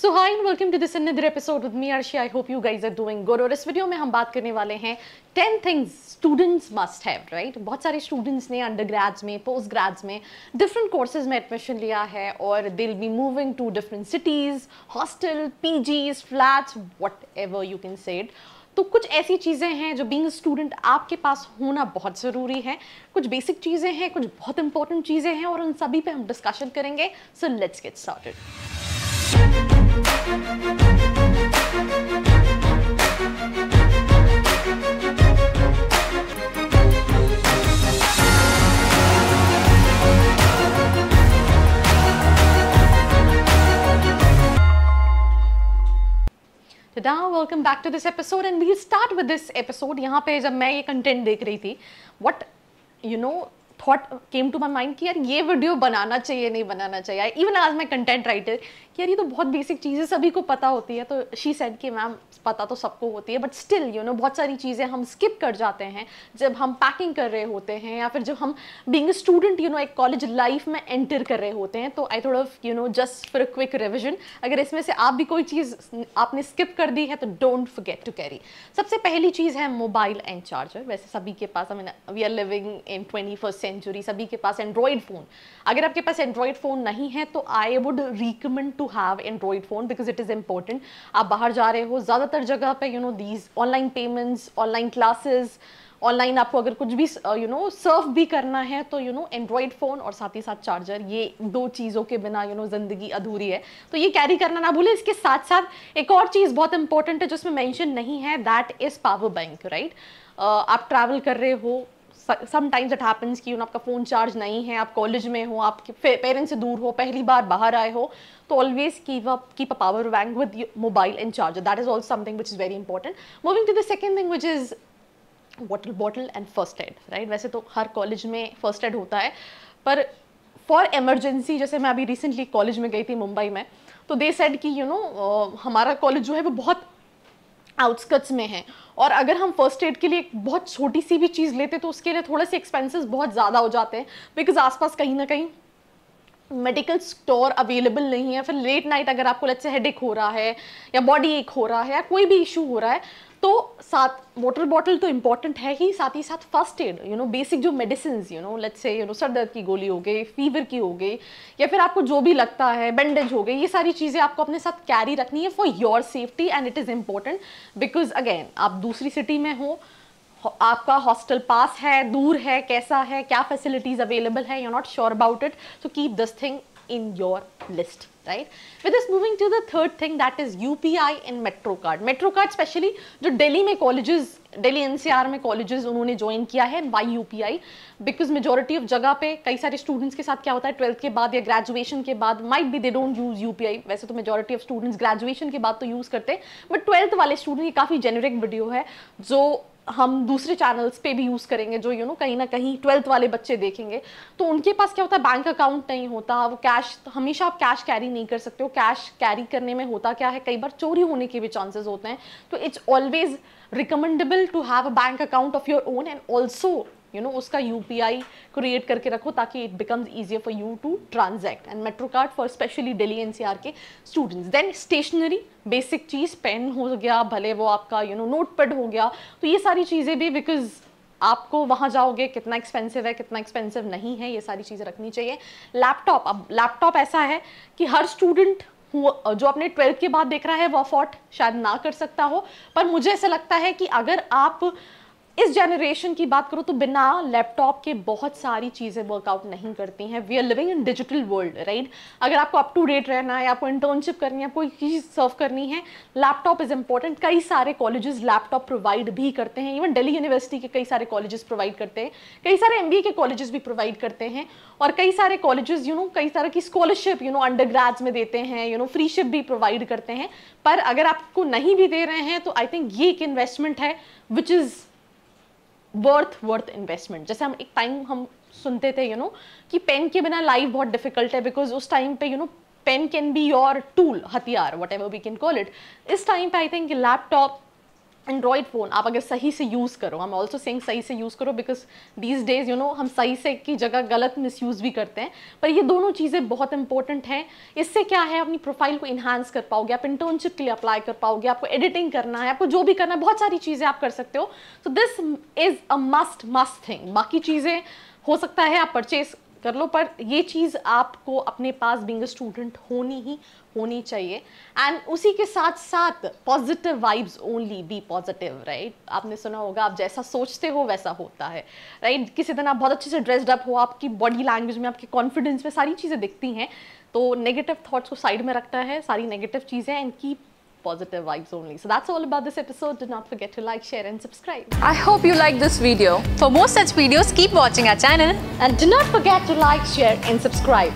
So hi and welcome to this another episode with me Arshi I hope you guys are doing good और इस वीडियो में हम बात करने वाले हैं ten things students must have right बहुत सारे स्टूडेंट्स ने अंडर ग्रेड्स में पोस्ट ग्रेड्स में डिफरेंट कोर्सेज में एडमिशन लिया है और will be moving to different cities hostel P Gs flats whatever you can say it तो कुछ ऐसी चीज़ें हैं जो बींग स्टूडेंट आपके पास होना बहुत ज़रूरी है कुछ बेसिक चीज़ें हैं कुछ बहुत इंपॉर्टेंट चीज़ें हैं और उन सभी पे हम डिस्कशन करेंगे so let's get started welcome back to this episode and we start with this episode यहाँ पे जब मैं ये कंटेंट देख रही थी what you know thought came to my mind कि यार ये वीडियो बनाना चाहिए नहीं बनाना चाहिए इवन आज मैं कंटेंट राइटर कि यार ये तो बहुत बेसिक चीज़ें सभी को पता होती है तो शी सेड कि मैम पता तो सबको होती है बट स्टिल यू नो बहुत सारी चीज़ें हम स्किप कर जाते हैं जब हम पैकिंग कर रहे होते हैं या फिर जब हम बींग स्टूडेंट यू नो एक कॉलेज लाइफ में एंटर कर रहे होते हैं तो आई थोड़ा you know just for a quick revision अगर इसमें से आप भी कोई चीज़ आपने स्किप कर दी है तो डोंट फॉरगेट टू कैरी सबसे पहली चीज़ है मोबाइल एंड चार्जर वैसे सभी के पास we are living in twenty first century सभी के पास एंड्रॉयड फ़ोन अगर आपके पास एंड्रॉयड फ़ोन नहीं है तो I would recommend to have Android phone because it is important आप बाहर जा रहे हो ज़्यादातर जगह पे you know these online payments online classes online आपको अगर कुछ भी यू नो सर्व भी करना है तो यू नो एंड्रॉयड फ़ोन और साथ ही साथ चार्जर ये दो चीज़ों के बिना यू नो ज़िंदगी अधूरी है तो ये कैरी करना ना भूलें इसके साथ साथ एक और चीज़ बहुत इंपॉर्टेंट है जिसमें मेंशन नहीं है that is power bank right आप ट्रैवल कर रहे हो समटाइम्स इट हैपन्स कि आपका फ़ोन चार्ज नहीं है आप कॉलेज में हो आपके पेरेंट्स से दूर हो पहली बार बाहर आए हो तो always keep up keep a power bank with mobile and charger that is also something which is very important moving to the second thing which is water bottle and first aid right वैसे तो हर college में first aid होता है पर for emergency जैसे मैं अभी रिसेंटली कॉलेज में गई थी मुंबई में तो दे सेड कि यू नो हमारा कॉलेज जो है वो बहुत आउटस्कट्स में है और अगर हम फर्स्ट एड के लिए बहुत छोटी सी भी चीज़ लेते तो उसके लिए थोड़े से एक्सपेंसेस बहुत ज़्यादा हो जाते हैं बिकॉज आसपास कहीं ना कहीं मेडिकल स्टोर अवेलेबल नहीं है फिर लेट नाइट अगर आपको लग से हेडेक हो रहा है या बॉडी एक हो रहा है या कोई भी इशू हो रहा है तो साथ वाटर बॉटल तो इम्पॉर्टेंट है ही साथ ही साथ first aid you know basic जो medicine you know let's say you know सर दर्द की गोली हो गई फीवर की हो गई या फिर आपको जो भी लगता है बैंडेज हो गई ये सारी चीज़ें आपको अपने साथ कैरी रखनी है for your safety and it is important because again आप दूसरी सिटी में हो आपका हॉस्टल पास है दूर है कैसा है क्या फैसिलिटीज़ अवेलेबल है you not sure about it so keep this thing in your list right with this moving to the third thing that is U P I in metro card metro card specially जो daily में colleges Delhi NCR में colleges उन्होंने join किया है and by I because majority of जगह पे कई सारे स्टूडेंट्स के साथ क्या होता है ट्वेल्थ के बाद या ग्रेजुएशन के बाद might be they don't use UPI वैसे तो मेजोरिटी ऑफ स्टूडेंट्स ग्रेजुएशन के बाद तो यूज़ करते हैं बट ट्वेल्थ वाले स्टूडेंट की काफ़ी जेनरिक वीडियो है जो हम दूसरे चैनल्स पे भी यूज़ करेंगे जो यू नो कहीं ना कहीं ट्वेल्थ वाले बच्चे देखेंगे तो उनके पास क्या होता है बैंक अकाउंट नहीं होता वो कैश हमेशा आप कैश कैरी नहीं कर सकते हो कैश कैरी करने में होता क्या है कई बार चोरी होने के भी चांसेस होते हैं तो it's always recommendable to have a bank account of your own and also you know उसका यू क्रिएट करके रखो ताकि it becomes easier for you to transact and metro card for specially daily एन के students then stationery basic चीज़ pen हो गया भले वो आपका यू नो नोट हो गया तो ये सारी चीज़ें भी बिकॉज आपको वहाँ जाओगे कितना एक्सपेंसिव है कितना एक्सपेंसिव नहीं है ये सारी चीज़ें रखनी चाहिए लैपटॉप अब लैपटॉप ऐसा है कि हर स्टूडेंट जो अपने ट्वेल्थ के बाद देख रहा है वो अफोर्ड शायद ना कर सकता हो पर मुझे ऐसा लगता है कि अगर आप इस जनरेशन की बात करो तो बिना लैपटॉप के बहुत सारी चीज़ें वर्कआउट नहीं करती हैं we are living in digital world right अगर आपको अप टू डेट रहना है आपको इंटर्नशिप करनी है कोई चीज़ सर्व करनी है लैपटॉप इज़ इंपॉर्टेंट कई सारे कॉलेजेस लैपटॉप प्रोवाइड भी करते हैं इवन दिल्ली यूनिवर्सिटी के कई सारे कॉलेजेस प्रोवाइड करते हैं कई सारे एम के कॉलेजेस भी प्रोवाइड करते हैं और कई सारे कॉलेजेस यू नो कई तरह की स्कॉलरशिप यू नो अंडर में देते हैं यू नो फ्रीशिप भी प्रोवाइड करते हैं पर अगर आपको नहीं भी दे रहे हैं तो आई थिंक ये एक इन्वेस्टमेंट है which is worth worth investment जैसे हम एक टाइम हम सुनते थे यू you नो know, कि पेन के बिना लाइफ बहुत डिफिकल्ट है बिकॉज उस टाइम पे you know pen can be your tool हथियार whatever we can call it इस टाइम पे I think laptop Android phone आप अगर सही से यूज़ करो हम ऑल्सो सेंग सही से यूज़ करो because these days you know हम सही से की जगह गलत मिस यूज़ भी करते हैं पर ये दोनों चीज़ें बहुत इंपॉर्टेंट हैं इससे क्या है अपनी प्रोफाइल को इन्हांस कर पाओगे आप इंटर्नशिप के लिए अप्लाई कर पाओगे आपको एडिटिंग करना है आपको जो भी करना है बहुत सारी चीज़ें आप कर सकते हो तो this is a must must thing बाकी चीज़ें हो सकता है आप परचेज कर लो पर ये चीज़ आपको अपने पास बिंग स्टूडेंट होनी ही होनी चाहिए एंड उसी के साथ साथ positive vibes only be positive right आपने सुना होगा आप जैसा सोचते हो वैसा होता है राइट right? किसी दिन आप बहुत अच्छे से ड्रेस्ड अप हो आपकी बॉडी लैंग्वेज में आपके कॉन्फिडेंस में सारी चीज़ें दिखती हैं तो नेगेटिव थाट्स को साइड में रखना है सारी नेगेटिव चीज़ें and keep positive vibes only. So that's all about this episode. Do not forget to like, share and subscribe. I hope you liked this video. For more such videos, keep watching our channel. And do not forget to like, share and subscribe.